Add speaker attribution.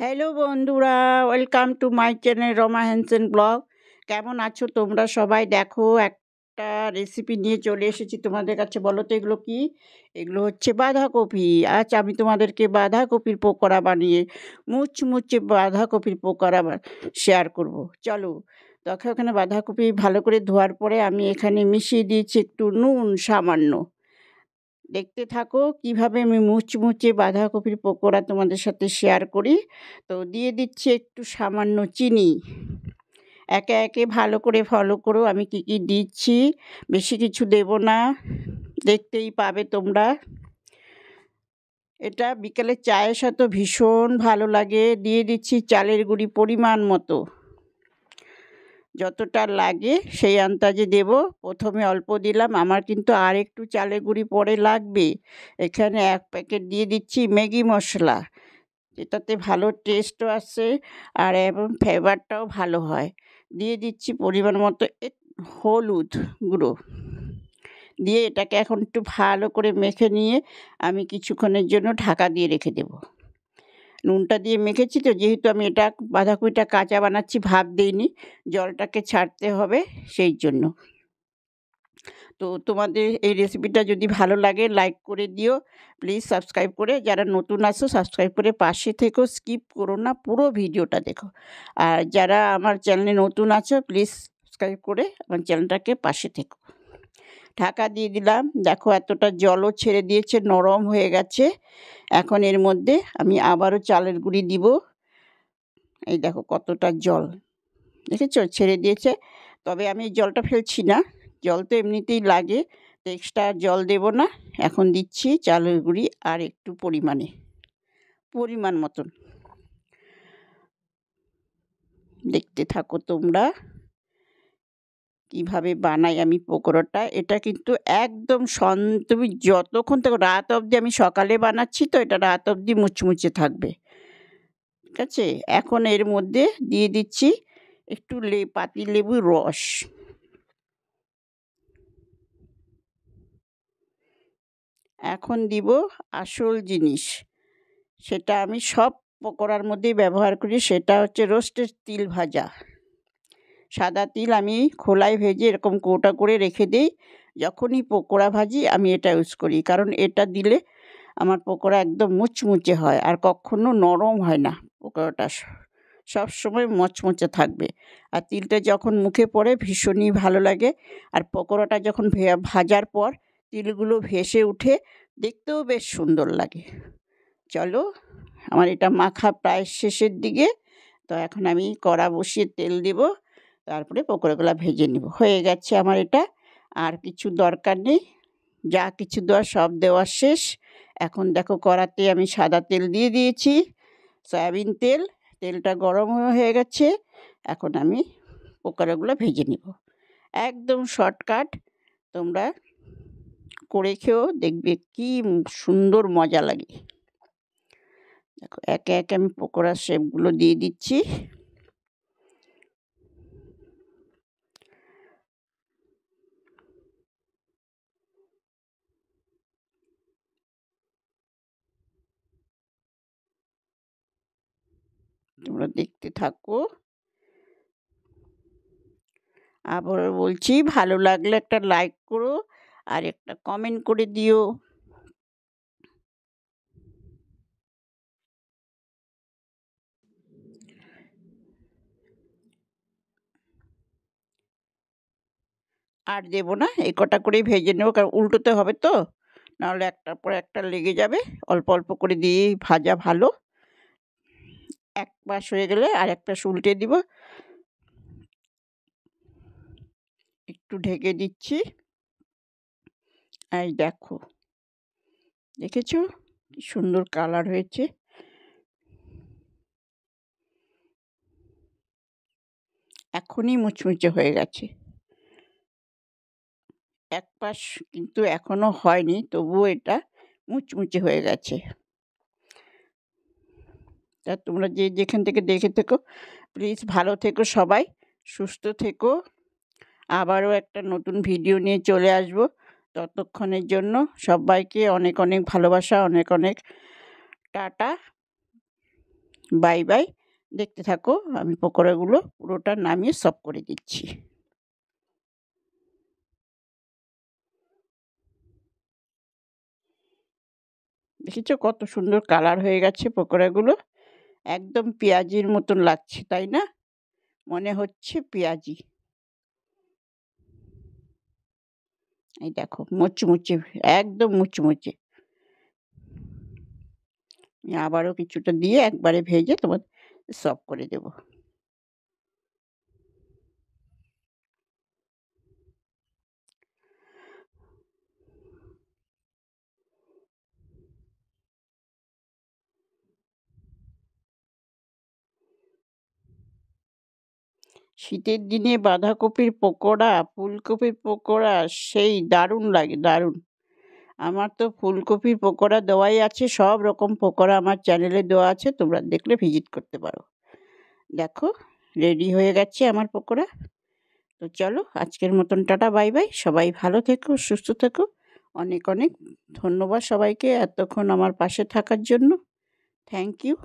Speaker 1: Hello বন্ধুরা welcome to my channel Rama Hansen blog কেমন আছো তোমরা সবাই দেখো একটা রেসিপি নিয়ে চলে এসেছি তোমাদের কাছে বলো তো এগুলো কী এগুলো হচ্ছে বাঁধাকপি আজ আমি তোমাদেরকে বাঁধাকপির পোকোড়া বানিয়ে মুচমুচে বাঁধাকপির পোকোড়া শেয়ার করব। চলো তখন ওখানে বাঁধাকপি ভালো করে ধোয়ার পরে আমি এখানে মিশিয়ে দিয়েছি একটু নুন সামান্য দেখতে থাকো কিভাবে আমি মুচমুচে বাঁধাকপির পকোড়া তোমাদের সাথে শেয়ার করি তো দিয়ে দিচ্ছি একটু সামান্য চিনি একে একে ভালো করে ফলো করো আমি কি কি দিচ্ছি বেশি কিছু দেব না দেখতেই পাবে তোমরা এটা বিকালে চায়ের সাথে ভীষণ ভালো লাগে দিয়ে দিচ্ছি চালের গুঁড়ি পরিমাণ মতো যতটা লাগে সেই আন্দাজে দেব প্রথমে অল্প দিলাম আমার কিন্তু আর একটু চালে গুঁড়ি পরে লাগবে এখানে এক প্যাকেট দিয়ে দিচ্ছি ম্যাগি মশলা এটাতে ভালো টেস্টও আছে আর এবং ফ্লেভারটাও ভালো হয় দিয়ে দিচ্ছি পরিমাণ মতো হলুদ গুঁড়ো দিয়ে এটাকে এখন একটু ভালো করে মেখে নিয়ে আমি কিছুক্ষণের জন্য ঢাকা দিয়ে রেখে দেবো নুনটা দিয়ে মেখেছি তো যেহেতু আমি এটা বাঁধাকপিটা কাঁচা বানাচ্ছি ভাব দিইনি জলটাকে ছাড়তে হবে সেই জন্য তো তোমাদের এই রেসিপিটা যদি ভালো লাগে লাইক করে দিও প্লিজ সাবস্ক্রাইব করে যারা নতুন আসো সাবস্ক্রাইব করে পাশে থেকো স্কিপ করো না পুরো ভিডিওটা দেখো আর যারা আমার চ্যানেলে নতুন আছো প্লিজ সাবস্ক্রাইব করে আমার চ্যানেলটাকে পাশে থেকো ঢাকা দিয়ে দিলাম দেখো এতটা জলও ছেড়ে দিয়েছে নরম হয়ে গেছে এখন এর মধ্যে আমি আবারও চালের গুঁড়ি দিব এই দেখো কতটা জল দেখেছ ছেড়ে দিয়েছে তবে আমি জলটা ফেলছি না জল তো এমনিতেই লাগে তো এক্সট্রা জল দেব না এখন দিচ্ছি চালের গুঁড়ি আর একটু পরিমাণে পরিমাণ মতন দেখতে থাকো তোমরা কিভাবে বানাই আমি পকোড়াটা এটা কিন্তু একদম সন তুমি যতক্ষণ থেকে রাত অবধি আমি সকালে বানাচ্ছি তো এটা রাত অবধি মুচমুচে থাকবে ঠিক আছে এখন এর মধ্যে দিয়ে দিচ্ছি একটু লে পাতি লেবুর রস এখন দিব আসল জিনিস সেটা আমি সব পকোড়ার মধ্যেই ব্যবহার করি সেটা হচ্ছে রোস্টের তিল ভাজা সাদা তিল আমি খোলায় ভেজে এরকম কৌটা করে রেখে দিই যখনই পকোড়া ভাজি আমি এটা ইউজ করি কারণ এটা দিলে আমার পকোড়া একদম মুচমুচে হয় আর কখনো নরম হয় না পকোড়াটা সব সময় মচমচে থাকবে আর তিলটা যখন মুখে পড়ে ভীষণই ভালো লাগে আর পকোড়াটা যখন ভাজার পর তিলগুলো ভেসে উঠে দেখতেও বেশ সুন্দর লাগে চলো আমার এটা মাখা প্রায় শেষের দিকে তো এখন আমি কড়া বসিয়ে তেল দেবো তারপরে পকোড়াগুলো ভেজে নেব হয়ে গেছে আমার এটা আর কিছু দরকার নেই যা কিছু দেওয়া সব দেওয়া শেষ এখন দেখো কড়াতে আমি সাদা তেল দিয়ে দিয়েছি সয়াবিন তেল তেলটা গরম হয়ে গেছে এখন আমি পকোড়াগুলো ভেজে নেব একদম শর্টকাট তোমরা করে খেয়েও দেখবে কি সুন্দর মজা লাগে দেখো একে একে আমি পকোড়া শেপগুলো দিয়ে দিচ্ছি তোমরা দেখতে থাকো আবার বলছি ভালো লাগলে একটা লাইক করো আর একটা কমেন্ট করে দিও আর দেবো না এই কটা করেই ভেজে নেবো কারণ উল্টোতে হবে তো নাহলে একটার পর একটা লেগে যাবে অল্প অল্প করে দিয়ে ভাজা ভালো এক পাশ হয়ে গেলে আর এক পাশ উল্টে দিব একটু ঢেকে দিচ্ছি এই দেখো দেখেছো কি সুন্দর কালার হয়েছে এখনই মুচমুচে হয়ে গেছে এক পাশ কিন্তু এখনও হয়নি তবুও এটা মুচমুচে হয়ে গেছে তা তোমরা যে যেখান থেকে দেখে থেকো প্লিজ ভালো থেকো সবাই সুস্থ থেকো আবারও একটা নতুন ভিডিও নিয়ে চলে আসব ততক্ষণের জন্য সবাইকে অনেক অনেক ভালোবাসা অনেক অনেক টাটা বাই বাই দেখতে থাকো আমি পকোড়াগুলো পুরোটা নামিয়ে সব করে দিচ্ছি দেখেছো কত সুন্দর কালার হয়ে গেছে পকোড়াগুলো একদম পেঁয়াজির মতন লাগছে তাই না মনে হচ্ছে পেঁয়াজি এই দেখো মুচমুচে একদম মুচমুচে আবারও কিছুটা দিয়ে একবারে ভেজে তোমার সব করে দেবো শীতের দিনে বাঁধাকপির পকোড়া ফুলকপির পকোড়া সেই দারুণ লাগে দারুণ আমার তো ফুলকপির পকোড়া দেওয়াই আছে সব রকম পকোড়া আমার চ্যানেলে দেওয়া আছে তোমরা দেখলে ভিজিট করতে পারো দেখো রেডি হয়ে গেছে আমার পকোড়া তো চলো আজকের মতন টাটা বাই বাই সবাই ভালো থেকো সুস্থ থেকো অনেক অনেক ধন্যবাদ সবাইকে এতক্ষণ আমার পাশে থাকার জন্য থ্যাংক ইউ